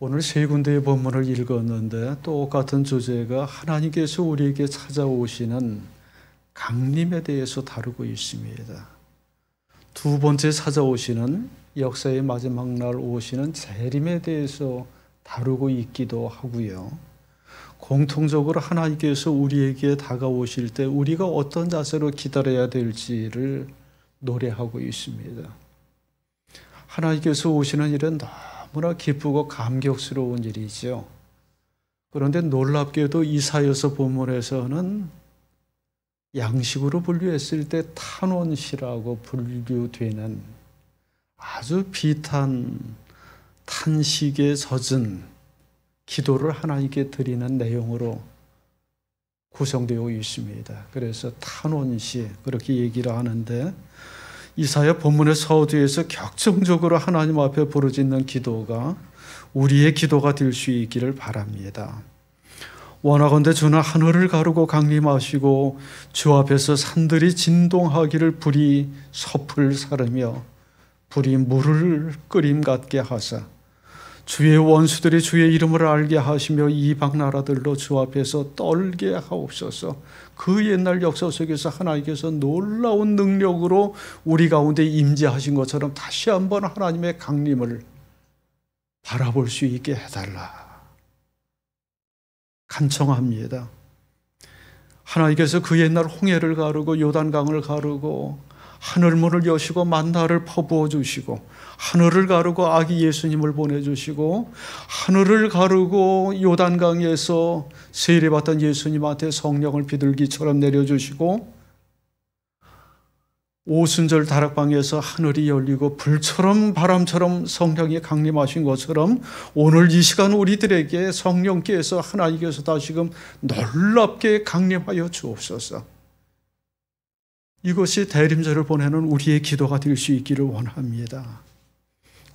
오늘 세 군데의 본문을 읽었는데 똑같은 주제가 하나님께서 우리에게 찾아오시는 강림에 대해서 다루고 있습니다. 두 번째 찾아오시는 역사의 마지막 날 오시는 재림에 대해서 다루고 있기도 하고요. 공통적으로 하나님께서 우리에게 다가오실 때 우리가 어떤 자세로 기다려야 될지를 노래하고 있습니다. 하나님께서 오시는 일은 너무나 기쁘고 감격스러운 일이죠 그런데 놀랍게도 이사여서 본문에서는 양식으로 분류했을 때 탄원시라고 분류되는 아주 비탄 탄식에 젖은 기도를 하나님께 드리는 내용으로 구성되어 있습니다. 그래서 탄원시 그렇게 얘기를 하는데 이사야 본문의 서두에서 격정적으로 하나님 앞에 부르짖는 기도가 우리의 기도가 될 수 있기를 바랍니다. 원하건대 주는 하늘을 가르고 강림하시고 주 앞에서 산들이 진동하기를 불이 섭을 사르며 불이 물을 끓임 같게 하사 주의 원수들이 주의 이름을 알게 하시며 이방 나라들로 주 앞에서 떨게 하옵소서. 그 옛날 역사 속에서 하나님께서 놀라운 능력으로 우리 가운데 임재하신 것처럼 다시 한번 하나님의 강림을 바라볼 수 있게 해달라. 간청합니다. 하나님께서 그 옛날 홍해를 가르고 요단강을 가르고 하늘문을 여시고 만나를 퍼부어 주시고 하늘을 가르고 아기 예수님을 보내주시고 하늘을 가르고 요단강에서 세례받던 예수님한테 성령을 비둘기처럼 내려주시고 오순절 다락방에서 하늘이 열리고 불처럼 바람처럼 성령이 강림하신 것처럼 오늘 이 시간 우리들에게 성령께서 하나님께서 다시금 놀랍게 강림하여 주옵소서. 이것이 대림절을 보내는 우리의 기도가 될 수 있기를 원합니다.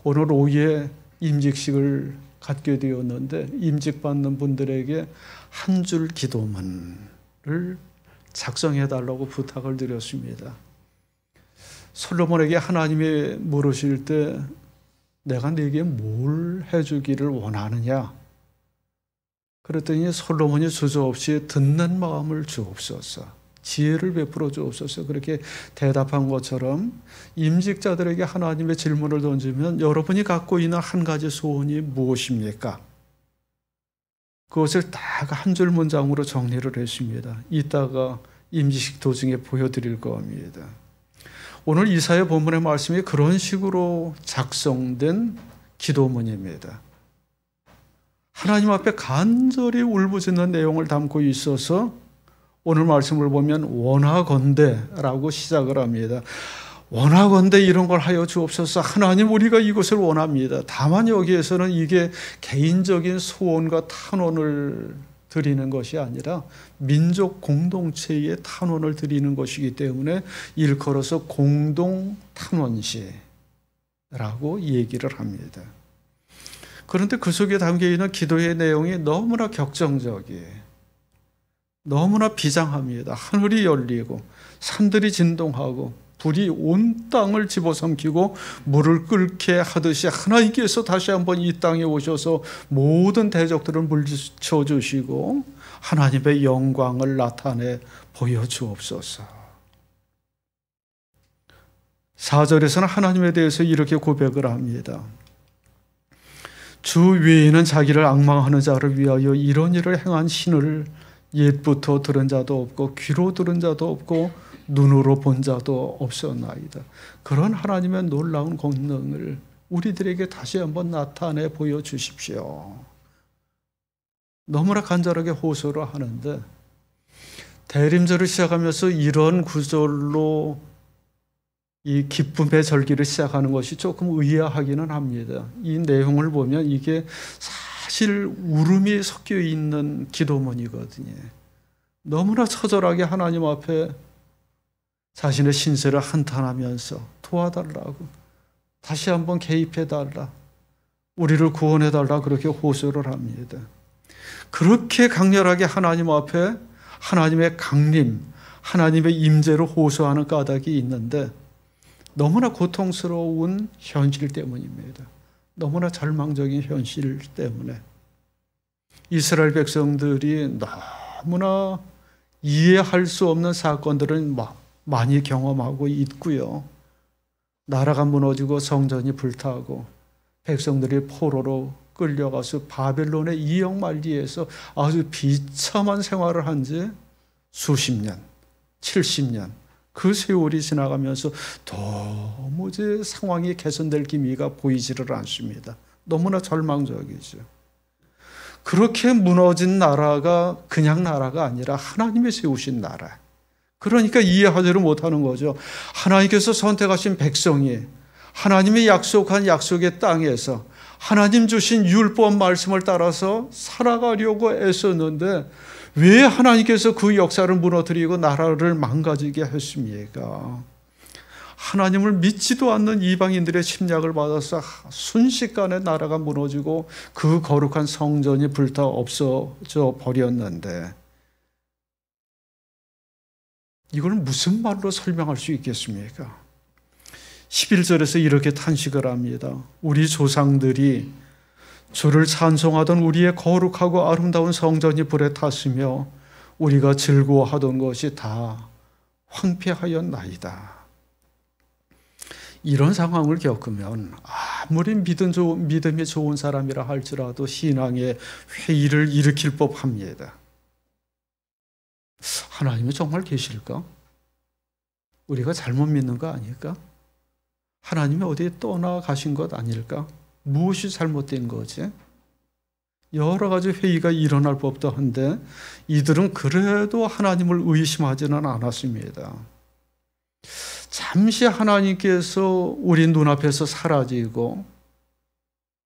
오늘 오후에 임직식을 갖게 되었는데 임직받는 분들에게 한 줄 기도문을 작성해 달라고 부탁을 드렸습니다. 솔로몬에게 하나님이 물으실 때 내가 네게 뭘 해주기를 원하느냐? 그랬더니 솔로몬이 주저없이 듣는 마음을 주옵소서. 지혜를 베풀어 주옵소서. 그렇게 대답한 것처럼 임직자들에게 하나님의 질문을 던지면 여러분이 갖고 있는 한 가지 소원이 무엇입니까? 그것을 딱 한 줄 문장으로 정리를 했습니다. 이따가 임직 도중에 보여드릴 겁니다. 오늘 이사의 본문의 말씀이 그런 식으로 작성된 기도문입니다. 하나님 앞에 간절히 울부짖는 내용을 담고 있어서 오늘 말씀을 보면 원하건대라고 시작을 합니다. 원하건대 이런 걸 하여 주옵소서 하나님 우리가 이것을 원합니다. 다만 여기에서는 이게 개인적인 소원과 탄원을 드리는 것이 아니라 민족 공동체의 탄원을 드리는 것이기 때문에 일컬어서 공동 탄원시라고 얘기를 합니다. 그런데 그 속에 담겨 있는 기도의 내용이 너무나 격정적이에요. 너무나 비장합니다. 하늘이 열리고 산들이 진동하고 불이 온 땅을 집어삼키고 물을 끓게 하듯이 하나님께서 다시 한번 이 땅에 오셔서 모든 대적들을 물리쳐 주시고 하나님의 영광을 나타내 보여주옵소서. 4절에서는 하나님에 대해서 이렇게 고백을 합니다. 주 위에는 자기를 악망하는 자를 위하여 이런 일을 행한 신을 옛부터 들은 자도 없고 귀로 들은 자도 없고 눈으로 본 자도 없었나이다. 그런 하나님의 놀라운 권능을 우리들에게 다시 한번 나타내 보여 주십시오. 너무나 간절하게 호소를 하는데 대림절을 시작하면서 이런 구절로 이 기쁨의 절기를 시작하는 것이 조금 의아하기는 합니다. 이 내용을 보면 이게 사실 울음이 섞여 있는 기도문이거든요. 너무나 처절하게 하나님 앞에 자신의 신세를 한탄하면서 도와달라고 다시 한번 개입해달라 우리를 구원해달라 그렇게 호소를 합니다. 그렇게 강렬하게 하나님 앞에 하나님의 강림, 하나님의 임재를 호소하는 까닭이 있는데 너무나 고통스러운 현실 때문입니다. 너무나 절망적인 현실 때문에 이스라엘 백성들이 너무나 이해할 수 없는 사건들을 많이 경험하고 있고요. 나라가 무너지고 성전이 불타고 백성들이 포로로 끌려가서 바벨론의 이영말리에서 아주 비참한 생활을 한 지 수십 년, 70년, 그 세월이 지나가면서 도무지 상황이 개선될 기미가 보이지를 않습니다. 너무나 절망적이죠. 그렇게 무너진 나라가 그냥 나라가 아니라 하나님이 세우신 나라. 그러니까 이해하지를 못하는 거죠. 하나님께서 선택하신 백성이 하나님의 약속한 약속의 땅에서 하나님 주신 율법 말씀을 따라서 살아가려고 애썼는데 왜 하나님께서 그 역사를 무너뜨리고 나라를 망가지게 했습니까? 하나님을 믿지도 않는 이방인들의 침략을 받아서 순식간에 나라가 무너지고 그 거룩한 성전이 불타 없어져 버렸는데 이걸 무슨 말로 설명할 수 있겠습니까? 11절에서 이렇게 탄식을 합니다. 우리 조상들이 주를 찬송하던 우리의 거룩하고 아름다운 성전이 불에 탔으며 우리가 즐거워하던 것이 다 황폐하였나이다. 이런 상황을 겪으면 아무리 믿음 좋은, 믿음이 좋은 사람이라 할지라도 신앙의 회의를 일으킬 법합니다. 하나님이 정말 계실까? 우리가 잘못 믿는 거 아닐까? 하나님이 어디에 떠나가신 것 아닐까? 무엇이 잘못된 거지? 여러 가지 회의가 일어날 법도 한데 이들은 그래도 하나님을 의심하지는 않았습니다. 잠시 하나님께서 우리 눈앞에서 사라지고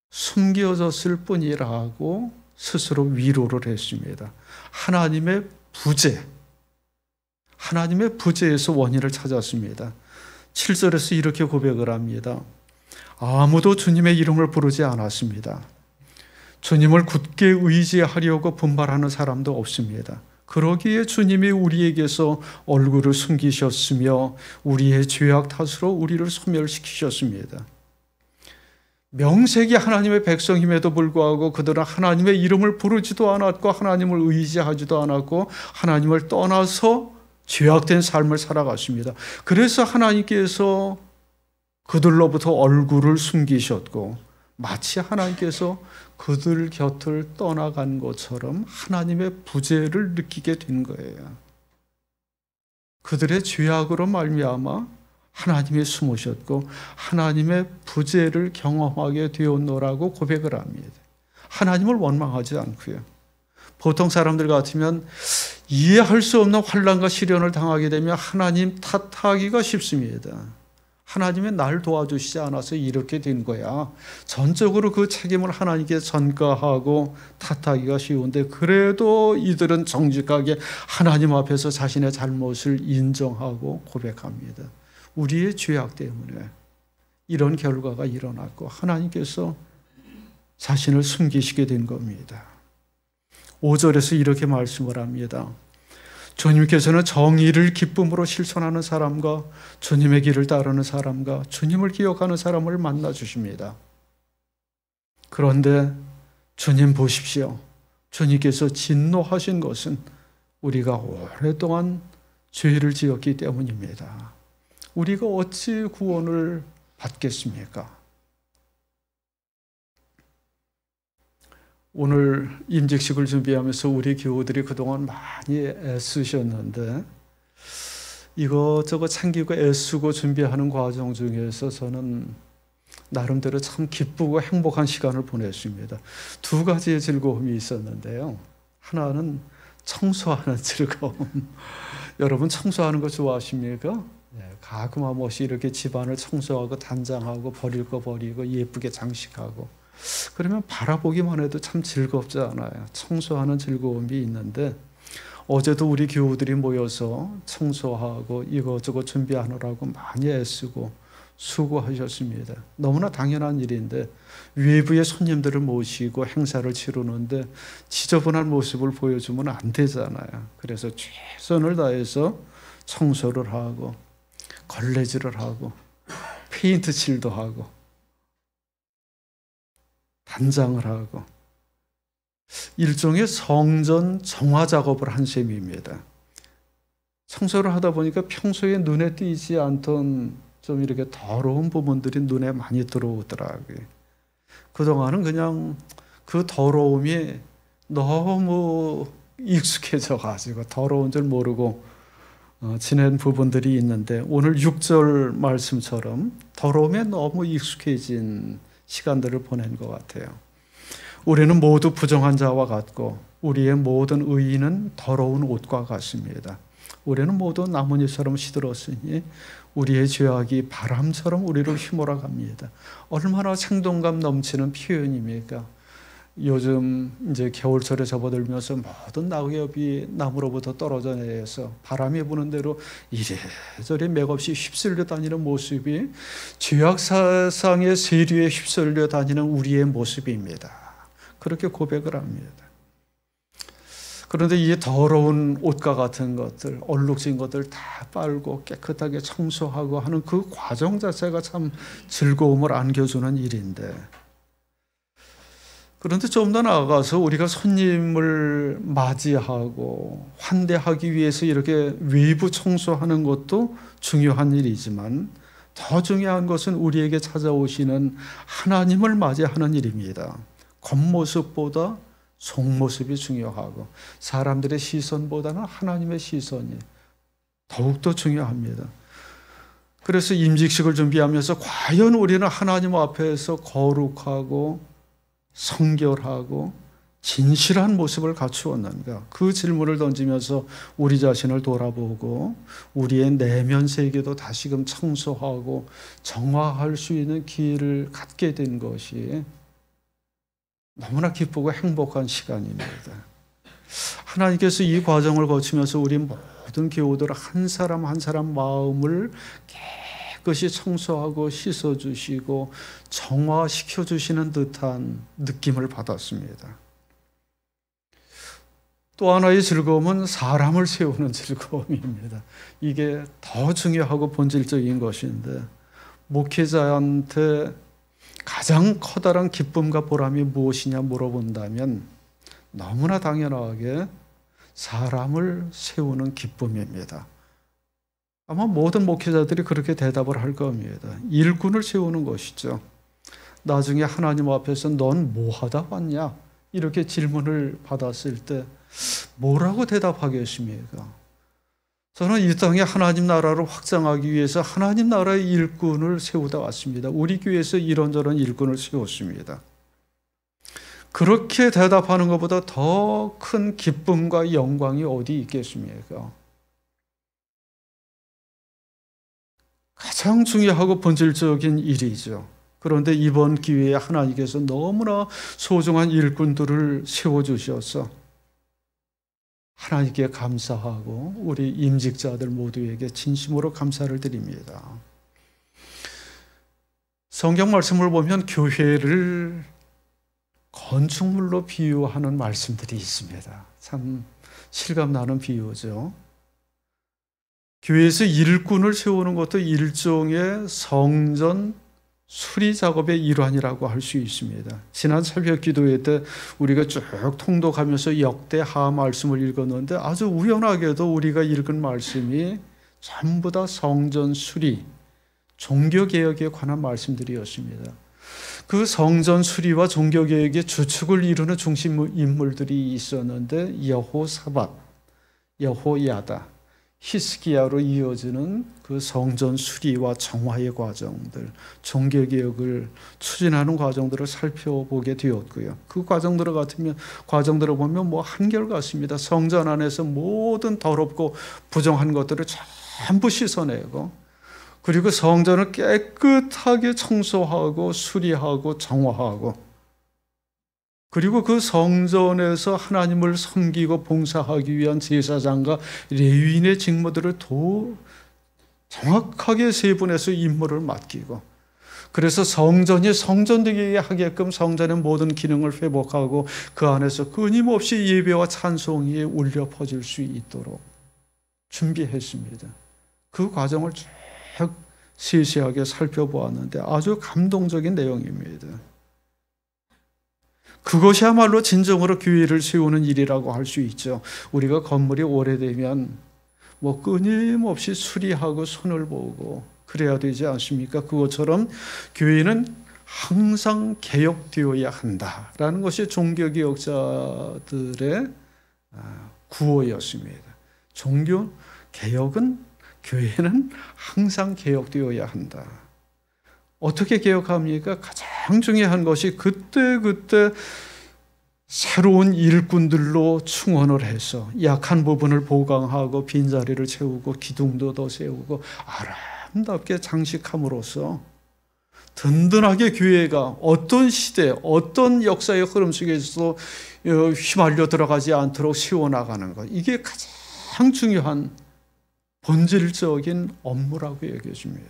숨겨졌을 뿐이라고 스스로 위로를 했습니다. 하나님의 부재, 하나님의 부재에서 원인을 찾았습니다. 7절에서 이렇게 고백을 합니다. 아무도 주님의 이름을 부르지 않았습니다. 주님을 굳게 의지하려고 분발하는 사람도 없습니다. 그러기에 주님이 우리에게서 얼굴을 숨기셨으며 우리의 죄악 탓으로 우리를 소멸시키셨습니다. 명색이 하나님의 백성임에도 불구하고 그들은 하나님의 이름을 부르지도 않았고 하나님을 의지하지도 않았고 하나님을 떠나서 죄악된 삶을 살아갔습니다. 그래서 하나님께서 그들로부터 얼굴을 숨기셨고 마치 하나님께서 그들 곁을 떠나간 것처럼 하나님의 부재를 느끼게 된 거예요. 그들의 죄악으로 말미암아 하나님이 숨으셨고 하나님의 부재를 경험하게 되었노라고 고백을 합니다. 하나님을 원망하지 않고요. 보통 사람들 같으면 이해할 수 없는 환란과 시련을 당하게 되면 하나님 탓하기가 쉽습니다. 하나님의 날 도와주시지 않아서 이렇게 된 거야. 전적으로 그 책임을 하나님께 전가하고 탓하기가 쉬운데 그래도 이들은 정직하게 하나님 앞에서 자신의 잘못을 인정하고 고백합니다. 우리의 죄악 때문에 이런 결과가 일어났고 하나님께서 자신을 숨기시게 된 겁니다. 5절에서 이렇게 말씀을 합니다. 주님께서는 정의를 기쁨으로 실천하는 사람과 주님의 길을 따르는 사람과 주님을 기억하는 사람을 만나 주십니다. 그런데 주님 보십시오. 주님께서 진노하신 것은 우리가 오랫동안 죄를 지었기 때문입니다. 우리가 어찌 구원을 받겠습니까? 오늘 임직식을 준비하면서 우리 교우들이 그동안 많이 애쓰셨는데 이것저것 챙기고 애쓰고 준비하는 과정 중에서 저는 나름대로 참 기쁘고 행복한 시간을 보냈습니다. 두 가지의 즐거움이 있었는데요. 하나는 청소하는 즐거움. 여러분 청소하는 거 좋아하십니까? 네, 가끔한 번씩 이렇게 집안을 청소하고 단장하고 버릴 거 버리고 예쁘게 장식하고 그러면 바라보기만 해도 참 즐겁지 않아요. 청소하는 즐거움이 있는데 어제도 우리 교우들이 모여서 청소하고 이것저것 준비하느라고 많이 애쓰고 수고하셨습니다. 너무나 당연한 일인데 외부의 손님들을 모시고 행사를 치르는데 지저분한 모습을 보여주면 안 되잖아요. 그래서 최선을 다해서 청소를 하고 걸레질을 하고 페인트 칠도 하고 단장을 하고 일종의 성전 정화 작업을 한 셈입니다. 청소를 하다 보니까 평소에 눈에 띄지 않던 좀 이렇게 더러운 부분들이 눈에 많이 들어오더라고요. 그동안은 그냥 그 더러움이 너무 익숙해져 가지고 더러운 줄 모르고 어, 지낸 부분들이 있는데 오늘 6절 말씀처럼 더러움에 너무 익숙해진 시간들을 보낸 것 같아요. 우리는 모두 부정한 자와 같고 우리의 모든 의인은 더러운 옷과 같습니다. 우리는 모두 나뭇잎처럼 시들었으니 우리의 죄악이 바람처럼 우리를 휘몰아갑니다. 얼마나 생동감 넘치는 표현입니까? 요즘 이제 겨울철에 접어들면서 모든 낙엽이 나무로부터 떨어져 내서 바람이 부는 대로 이래저래 맥없이 휩쓸려 다니는 모습이 죄악사상의 세류에 휩쓸려 다니는 우리의 모습입니다. 그렇게 고백을 합니다. 그런데 이 더러운 옷과 같은 것들, 얼룩진 것들 다 빨고 깨끗하게 청소하고 하는 그 과정 자체가 참 즐거움을 안겨주는 일인데 그런데 좀 더 나아가서 우리가 손님을 맞이하고 환대하기 위해서 이렇게 외부 청소하는 것도 중요한 일이지만 더 중요한 것은 우리에게 찾아오시는 하나님을 맞이하는 일입니다. 겉모습보다 속모습이 중요하고 사람들의 시선보다는 하나님의 시선이 더욱더 중요합니다. 그래서 임직식을 준비하면서 과연 우리는 하나님 앞에서 거룩하고 성결하고 진실한 모습을 갖추었는가? 그 질문을 던지면서 우리 자신을 돌아보고 우리의 내면 세계도 다시금 청소하고 정화할 수 있는 기회를 갖게 된 것이 너무나 기쁘고 행복한 시간입니다. 하나님께서 이 과정을 거치면서 우리 모든 교우들 한 사람 한 사람 마음을 깨 그것이 청소하고 씻어주시고 정화시켜 주시는 듯한 느낌을 받았습니다. 또 하나의 즐거움은 사람을 세우는 즐거움입니다. 이게 더 중요하고 본질적인 것인데, 목회자한테 가장 커다란 기쁨과 보람이 무엇이냐 물어본다면 너무나 당연하게 사람을 세우는 기쁨입니다. 아마 모든 목회자들이 그렇게 대답을 할 겁니다. 일꾼을 세우는 것이죠. 나중에 하나님 앞에서 넌 뭐하다 왔냐? 이렇게 질문을 받았을 때 뭐라고 대답하겠습니까? 저는 이 땅에 하나님 나라를 확장하기 위해서 하나님 나라의 일꾼을 세우다 왔습니다. 우리 교회에서 이런저런 일꾼을 세웠습니다. 그렇게 대답하는 것보다 더 큰 기쁨과 영광이 어디 있겠습니까? 가장 중요하고 본질적인 일이죠. 그런데 이번 기회에 하나님께서 너무나 소중한 일꾼들을 세워주셔서 하나님께 감사하고 우리 임직자들 모두에게 진심으로 감사를 드립니다. 성경 말씀을 보면 교회를 건축물로 비유하는 말씀들이 있습니다. 참 실감나는 비유죠. 교회에서 일꾼을 세우는 것도 일종의 성전 수리 작업의 일환이라고 할 수 있습니다. 지난 새벽 기도회 때 우리가 쭉 통독하면서 역대하 말씀을 읽었는데 아주 우연하게도 우리가 읽은 말씀이 전부 다 성전 수리, 종교개혁에 관한 말씀들이었습니다. 그 성전 수리와 종교개혁의 주축을 이루는 중심 인물들이 있었는데 여호사밧, 여호야다, 히스기야로 이어지는 그 성전 수리와 정화의 과정들, 종교 개혁을 추진하는 과정들을 살펴보게 되었고요. 그 과정들 같으면 과정들을 보면 뭐 한결같습니다. 성전 안에서 모든 더럽고 부정한 것들을 전부 씻어내고 그리고 성전을 깨끗하게 청소하고 수리하고 정화하고 그리고 그 성전에서 하나님을 섬기고 봉사하기 위한 제사장과 레위인의 직무들을 더 정확하게 세분해서 임무를 맡기고 그래서 성전이 성전되게 하게끔 성전의 모든 기능을 회복하고 그 안에서 끊임없이 예배와 찬송이 울려 퍼질 수 있도록 준비했습니다. 그 과정을 쭉 세세하게 살펴보았는데 아주 감동적인 내용입니다. 그것이야말로 진정으로 교회를 세우는 일이라고 할 수 있죠. 우리가 건물이 오래되면 뭐 끊임없이 수리하고 손을 보고 그래야 되지 않습니까? 그것처럼 교회는 항상 개혁되어야 한다라는 것이 종교개혁자들의 아, 구호였습니다. 종교 개혁은 교회는 항상 개혁되어야 한다. 어떻게 개혁합니까? 가장 중요한 것이 그때 그때 새로운 일꾼들로 충원을 해서 약한 부분을 보강하고 빈자리를 채우고 기둥도 더 세우고 아름답게 장식함으로써 든든하게 교회가 어떤 시대, 어떤 역사의 흐름 속에서도 어, 휘말려 들어가지 않도록 세워나가는 것. 이게 가장 중요한 본질적인 업무라고 얘기해 니다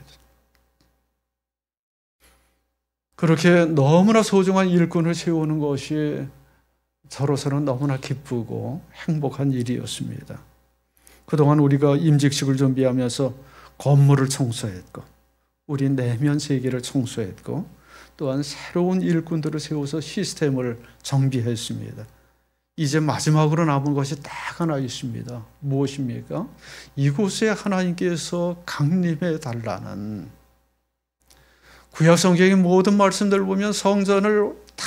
그렇게 너무나 소중한 일꾼을 세우는 것이 저로서는 너무나 기쁘고 행복한 일이었습니다. 그동안 우리가 임직식을 준비하면서 건물을 청소했고, 우리 내면 세계를 청소했고, 또한 새로운 일꾼들을 세워서 시스템을 정비했습니다. 이제 마지막으로 남은 것이 딱 하나 있습니다. 무엇입니까? 이곳에 하나님께서 강림해 달라는 구약 성경의 모든 말씀들 보면 성전을 다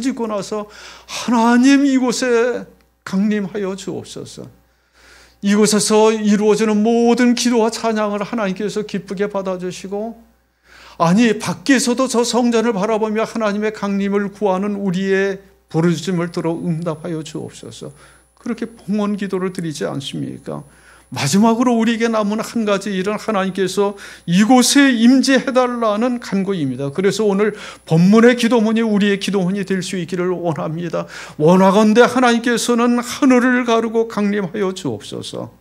짓고 나서 하나님 이곳에 강림하여 주옵소서. 이곳에서 이루어지는 모든 기도와 찬양을 하나님께서 기쁘게 받아주시고 아니 밖에서도 저 성전을 바라보며 하나님의 강림을 구하는 우리의 부르짖음을 들어 응답하여 주옵소서. 그렇게 봉헌 기도를 드리지 않습니까? 마지막으로 우리에게 남은 한 가지 일은 하나님께서 이곳에 임재해달라는 간구입니다. 그래서 오늘 본문의 기도문이 우리의 기도문이 될 수 있기를 원합니다. 원하건대 하나님께서는 하늘을 가르고 강림하여 주옵소서.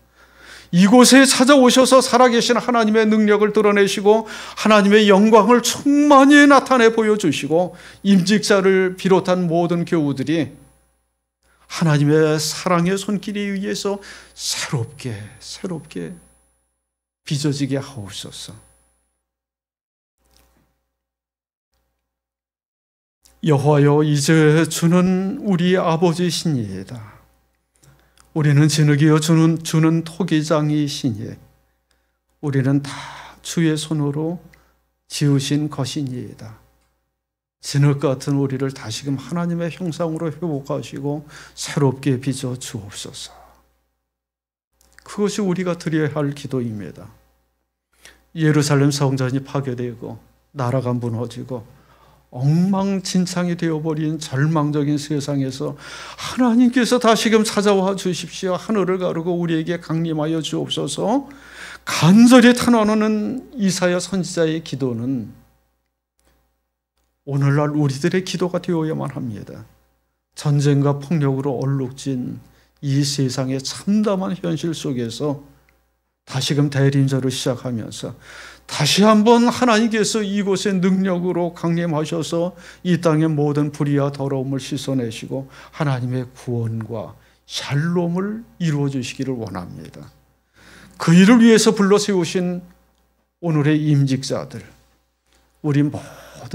이곳에 찾아오셔서 살아계신 하나님의 능력을 드러내시고 하나님의 영광을 충만히 나타내 보여주시고 임직자를 비롯한 모든 교우들이 하나님의 사랑의 손길에 의해서 새롭게 새롭게 빚어지게 하옵소서. 여호와여 이제 주는 우리 아버지시니이다. 우리는 진흙이여 주는 주는 토기장이시니 우리는 다 주의 손으로 지으신 것이니이다. 진흙 같은 우리를 다시금 하나님의 형상으로 회복하시고 새롭게 빚어 주옵소서. 그것이 우리가 드려야 할 기도입니다. 예루살렘 성전이 파괴되고 나라가 무너지고 엉망진창이 되어버린 절망적인 세상에서 하나님께서 다시금 찾아와 주십시오. 하늘을 가르고 우리에게 강림하여 주옵소서. 간절히 탄원하는 이사야 선지자의 기도는 오늘날 우리들의 기도가 되어야만 합니다. 전쟁과 폭력으로 얼룩진 이 세상의 참담한 현실 속에서 다시금 대림절을 시작하면서 다시 한번 하나님께서 이곳의 능력으로 강림하셔서 이 땅의 모든 불의와 더러움을 씻어내시고 하나님의 구원과 샬롬을 이루어 주시기를 원합니다. 그 일을 위해서 불러 세우신 오늘의 임직자들, 우리 모두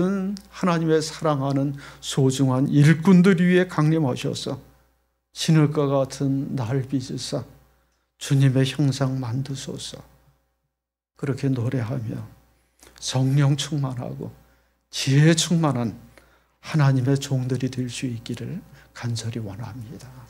모든 하나님의 사랑하는 소중한 일꾼들 위에 강림하셔서 신을과 같은 날 빚으사 주님의 형상 만드소서 그렇게 노래하며 성령 충만하고 지혜 충만한 하나님의 종들이 될 수 있기를 간절히 원합니다.